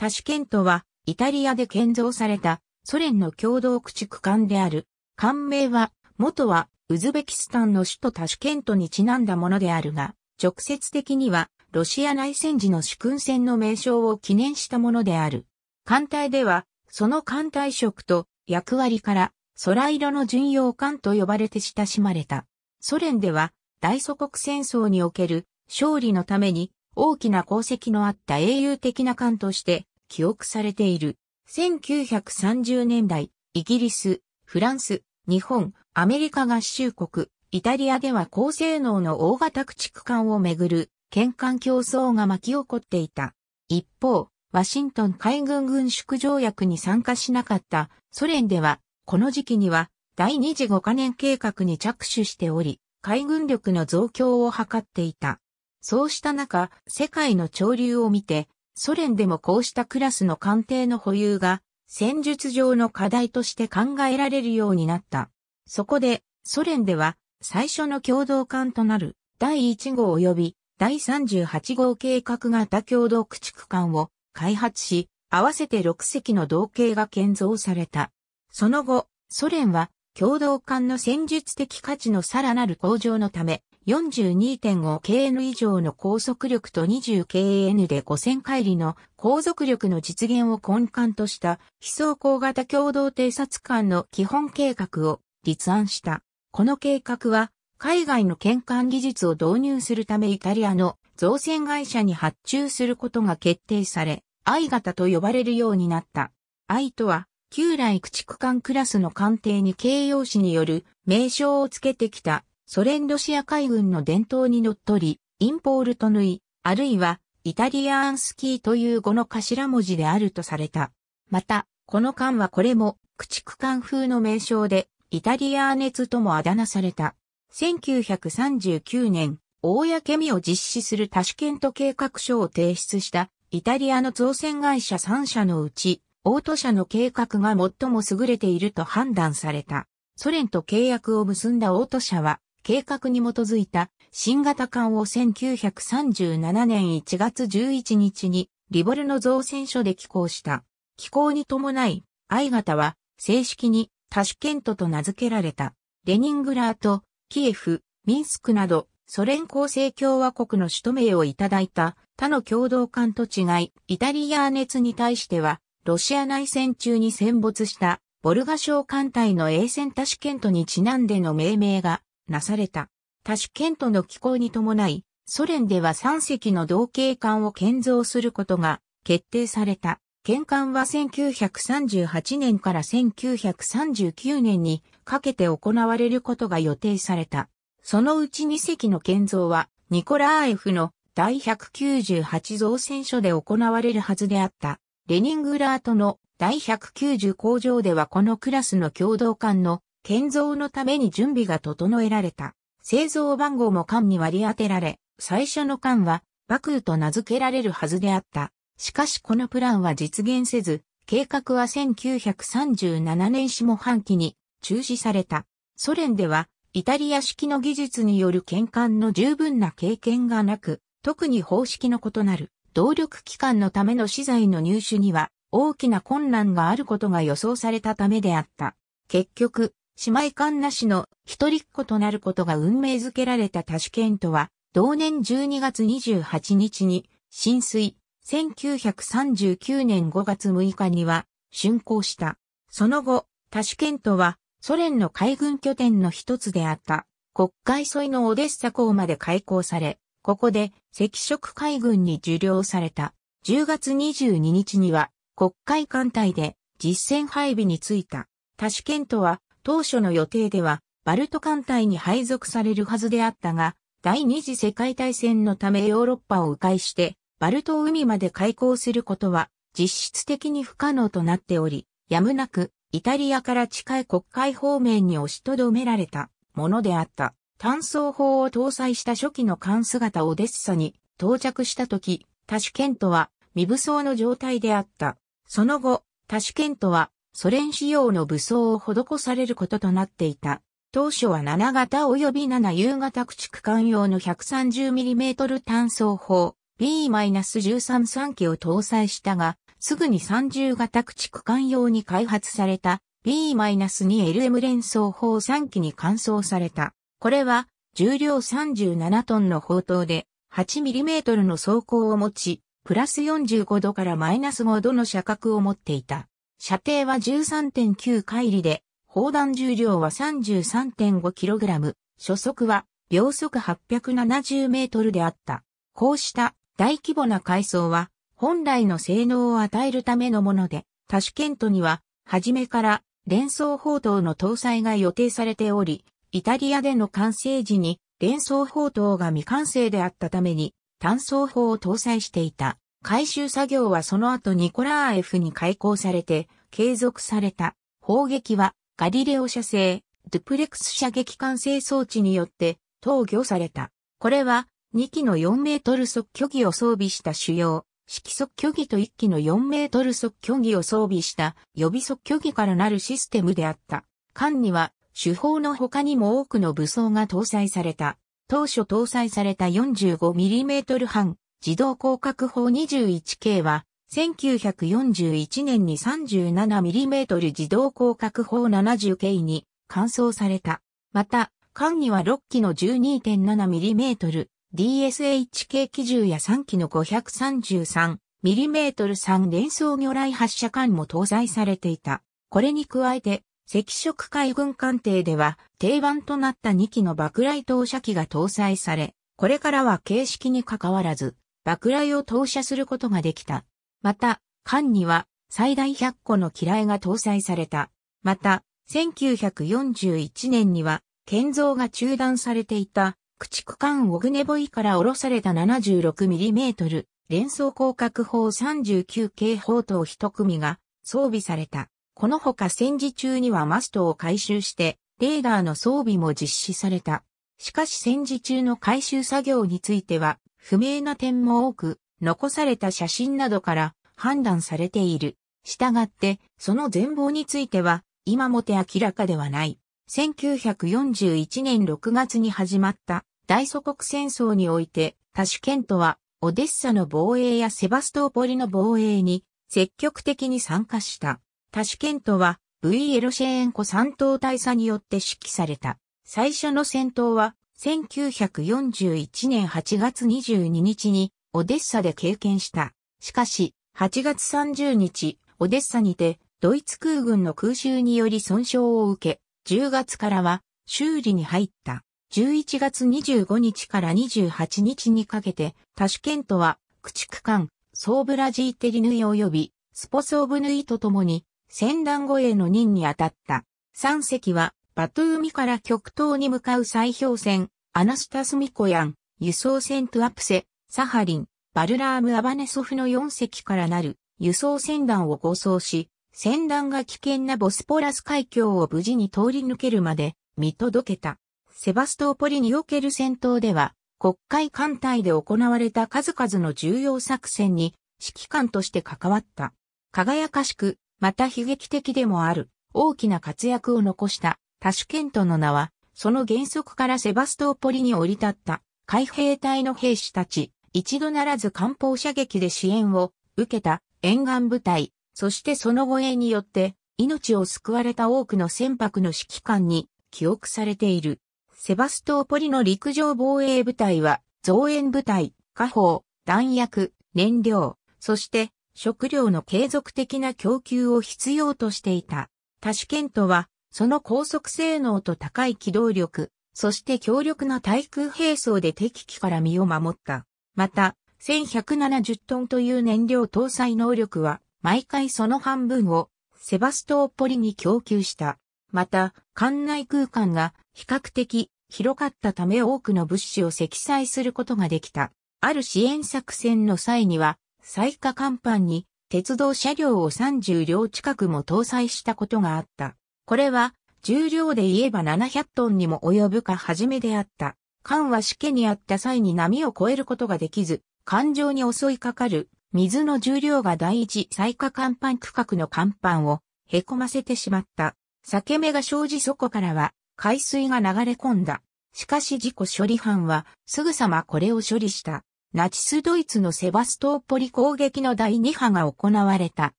タシケントは、イタリアで建造されたソ連の共同駆逐艦である。艦名は、元は、ウズベキスタンの首都タシケントにちなんだものであるが、直接的には、ロシア内戦時の主君戦の名称を記念したものである。艦隊では、その艦隊色と役割から、空色の巡洋艦と呼ばれて親しまれた。ソ連では、大祖国戦争における勝利のために大きな功績のあった英雄的な艦として記憶されている。1930年代、イギリス、フランス、日本、アメリカ合衆国、イタリアでは高性能の大型駆逐艦をめぐる、県嘩競争が巻き起こっていた。一方、ワシントン海軍軍縮条約に参加しなかったソ連では、この時期には第二次五カ年計画に着手しており、海軍力の増強を図っていた。そうした中、世界の潮流を見て、ソ連でもこうしたクラスの艦艇の保有が戦術上の課題として考えられるようになった。そこでソ連では最初の共同艦となる第1号及び第38号計画型共同駆逐艦を開発し、合わせて6隻の同型が建造された。その後、ソ連は共同艦の戦術的価値のさらなる向上のため、42.5kN 以上の高速力と 20kN で5000回りの航続力の実現を根幹とした非走行型共同偵察官の基本計画を立案した。この計画は海外の検艦技術を導入するためイタリアの造船会社に発注することが決定され、I 型と呼ばれるようになった。I とは旧来駆逐艦クラスの艦艇に形容詞による名称をつけてきたソ連ロシア海軍の伝統にのっとり、インポールト縫い、あるいはイタリアンスキーという語の頭文字であるとされた。また、この艦はこれも駆逐艦風の名称で、イタリアー熱ともあだ名された。1939年、公見を実施するタシュケント計画書を提出したイタリアの造船会社3社のうち、オート社の計画が最も優れていると判断された。ソ連と契約を結んだオート社は、計画に基づいた新型艦を1937年1月11日にリボルの造船所で寄港した。寄港に伴い、愛型は正式にタシュケントと名付けられた。レニングラート、キエフ、ミンスクなどソ連構成共和国の首都名をいただいた他の共同艦と違い、イタリア熱に対しては、ロシア内戦中に戦没したボルガ小艦隊の衛星。タシケントにちなんでの命名がなされた。多種県との機構に伴い、ソ連では3隻の同型艦を建造することが決定された。建艦は1938年から1939年にかけて行われることが予定された。そのうち2隻の建造はニコラーエフの第198造船所で行われるはずであった。レニングラートの第190工場ではこのクラスの共同艦の建造のために準備が整えられた。製造番号も艦に割り当てられ、最初の艦は、バクーと名付けられるはずであった。しかしこのプランは実現せず、計画は1937年下半期に中止された。ソ連では、イタリア式の技術による建艦の十分な経験がなく、特に方式の異なる動力機関のための資材の入手には大きな困難があることが予想されたためであった。結局、姉妹間なしの一人っ子となることが運命づけられたタシュケントは、同年12月28日に浸水、1939年5月6日には竣工した。その後、タシュケントはソ連の海軍拠点の一つであった国海沿いのオデッサ港まで開港され、ここで赤色海軍に受領された。10月22日には国海艦隊で実戦配備についた。タシュケントは当初の予定では、バルト艦隊に配属されるはずであったが、第二次世界大戦のためヨーロッパを迂回して、バルト海まで開港することは実質的に不可能となっており、やむなくイタリアから近い国会方面に押しとどめられたものであった。単素砲を搭載した初期の艦姿オデッサに到着した時、タシュケントは未武装の状態であった。その後、タシュケントはソ連仕様の武装を施されることとなっていた。当初は7型及び7夕型駆逐艦用の 130mm 単装砲 B-133 機を搭載したが、すぐに30型駆逐艦用に開発された B-2LM 連装砲3機に換装された。これは重量37トンの砲塔で 8mm の装甲を持ち、プラス45度からマイナス5度の射角を持っていた。射程は13.9海里で、砲弾重量は 33.5kg、初速は秒速870メートルであった。こうした大規模な改装は、本来の性能を与えるためのもので、タシュケントには、初めから連装砲塔の搭載が予定されており、イタリアでの完成時に連装砲塔が未完成であったために、単装砲を搭載していた。回収作業はその後ニコラーエフに開港されて、継続された。砲撃は、ガリレオ射精、ドゥプレクス射撃管制装置によって、投与された。これは、2機の4メートル速距偽を装備した主要、色速距偽と1機の4メートル速距偽を装備した予備速距偽からなるシステムであった。艦には、手法の他にも多くの武装が搭載された。当初搭載された 45mm 半自動広角法 21K は、1941年に 37mm 自動広角法 70K に換装された。また、艦には6機の 12.7mm、DSHK 機銃や3機の 533mm3 連装魚雷発射艦も搭載されていた。これに加えて、赤色海軍艦艇では定番となった2機の爆雷投射機が搭載され、これからは形式に関わらず、落雷を投射することができた。また、艦には最大100個の機雷が搭載された。また、1941年には、建造が中断されていた、駆逐艦オグネボイから下ろされた 76mm 連装広角砲39 k 砲塔1組が装備された。このほか戦時中にはマストを回収して、レーダーの装備も実施された。しかし戦時中の回収作業については、不明な点も多く、残された写真などから判断されている。したがって、その全貌については、今もて明らかではない。1941年6月に始まった大祖国戦争において、タシュケントは、オデッサの防衛やセバストーポリの防衛に積極的に参加した。タシュケントは、V・ エロシェーンコ三等大佐によって指揮された。最初の戦闘は、1941年8月22日に、オデッサで経験した。しかし、8月30日、オデッサにて、ドイツ空軍の空襲により損傷を受け、10月からは、修理に入った。11月25日から28日にかけて、タシュケントは、駆逐艦、ソーブラジーテリヌイ及び、スポソーブヌイと共に、戦団護衛の任に当たった。3隻は、バトゥーミから極東に向かう砕氷船、アナスタスミコヤン、輸送船トゥアプセ、サハリン、バルラーム・アバネソフの4隻からなる輸送船団を合奏し、船団が危険なボスポラス海峡を無事に通り抜けるまで見届けた。セバストーポリにおける戦闘では、国会艦隊で行われた数々の重要作戦に指揮官として関わった。輝かしく、また悲劇的でもある、大きな活躍を残したタシュケントの名は、その原則からセバストーポリに降り立った海兵隊の兵士たち、一度ならず艦砲射撃で支援を受けた沿岸部隊、そしてその護衛によって命を救われた多くの船舶の指揮官に記憶されている。セバストーポリの陸上防衛部隊は増援部隊、火砲、弾薬、燃料、そして食料の継続的な供給を必要としていた。タシュケントはその高速性能と高い機動力、そして強力な対空兵装で敵機から身を守った。また、1170トンという燃料搭載能力は、毎回その半分をセバストーポリに供給した。また、艦内空間が比較的広かったため多くの物資を積載することができた。ある支援作戦の際には、最下甲板に鉄道車両を30両近くも搭載したことがあった。これは、重量で言えば700トンにも及ぶか初めであった。艦は死刑にあった際に波を越えることができず、艦上に襲いかかる水の重量が第一最下甲板区画の甲板をへこませてしまった。裂け目が生じそこからは海水が流れ込んだ。しかし事故処理班はすぐさまこれを処理した。ナチスドイツのセバストーポリ攻撃の第2波が行われた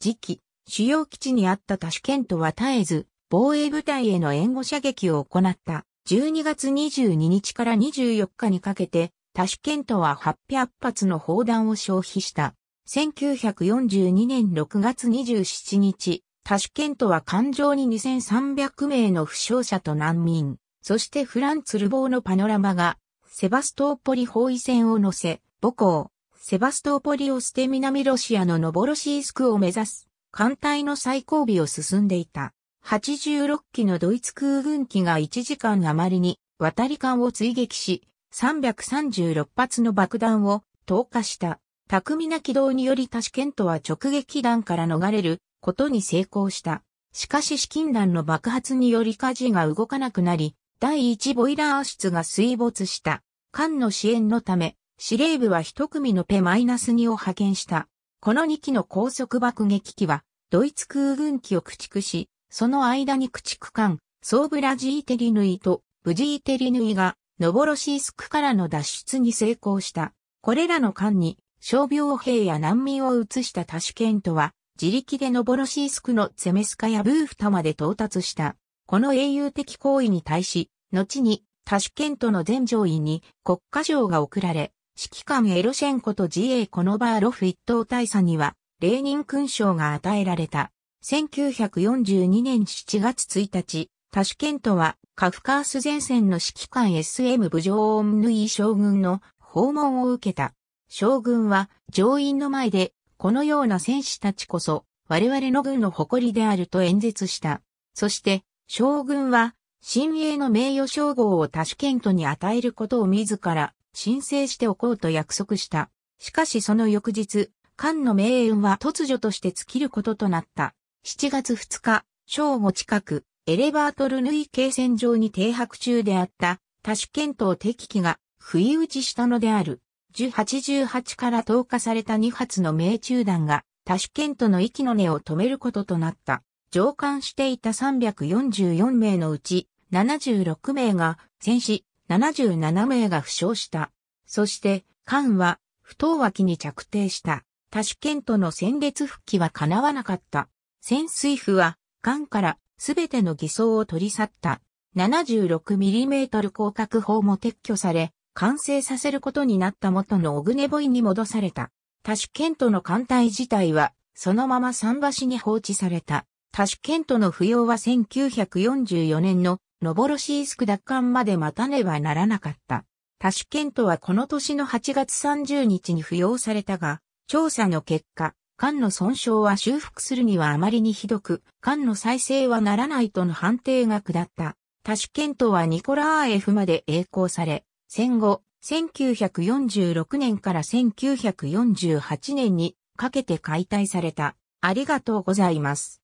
時期、主要基地にあったタシュケントは絶えず防衛部隊への援護射撃を行った12月22日から24日にかけて、タシュケントは800発の砲弾を消費した。1942年6月27日、タシュケントは艦上に2300名の負傷者と難民、そしてフランツルボウのパノラマが、セバストーポリ包囲戦を乗せ、母校、セバストーポリを捨て南ロシアのノボロシースクを目指す、艦隊の最後尾を進んでいた。86機のドイツ空軍機が1時間余りに渡り艦を追撃し、336発の爆弾を投下した。巧みな軌道によりタシケントは直撃弾から逃れることに成功した。しかし資金弾の爆発により火事が動かなくなり、第1ボイラー室が水没した。艦の支援のため、司令部は一組のペマイナス -2 を派遣した。この2機の高速爆撃機は、ドイツ空軍機を駆逐し、その間に駆逐艦、ソーブラジーテリヌイとブジーテリヌイが、ノボロシースクからの脱出に成功した。これらの艦に、傷病兵や難民を移したタシュケントは、自力でノボロシースクのゼメスカやブーフタまで到達した。この英雄的行為に対し、後にタシュケントの全上位に国家賞が贈られ、指揮官エロシェンコと自衛コノバーロフ一等大佐には、レーニン勲章が与えられた。1942年7月1日、タシュケントはカフカース前線の指揮官 SM 部長オンヌイ将軍の訪問を受けた。将軍は上院の前でこのような戦士たちこそ我々の軍の誇りであると演説した。そして将軍は新鋭の名誉称号をタシュケントに与えることを自ら申請しておこうと約束した。しかしその翌日、艦の命運は突如として尽きることとなった。7月2日、正午近く、エレバートルヌイ型線上に停泊中であった多種検討敵機が不意打ちしたのである。1 8 8から投下された2発の命中弾が多種検討の息の根を止めることとなった。上艦していた344名のうち76名が戦死、77名が負傷した。そして艦は不当脇に着底した。多種検討の戦列復帰は叶わなかった。潜水譜は、艦からすべての偽装を取り去った 76mm 広角砲も撤去され、完成させることになった元のオグネボイに戻された。タシュケントの艦隊自体は、そのまま桟橋に放置された。タシュケントの不要は1944年のノボロシースク奪還まで待たねばならなかった。タシュケントはこの年の8月30日に不要されたが、調査の結果、肝の損傷は修復するにはあまりにひどく、肝の再生はならないとの判定が下った。多種検討はニコラーエフまで栄光され、戦後、1946年から1948年にかけて解体された。ありがとうございます。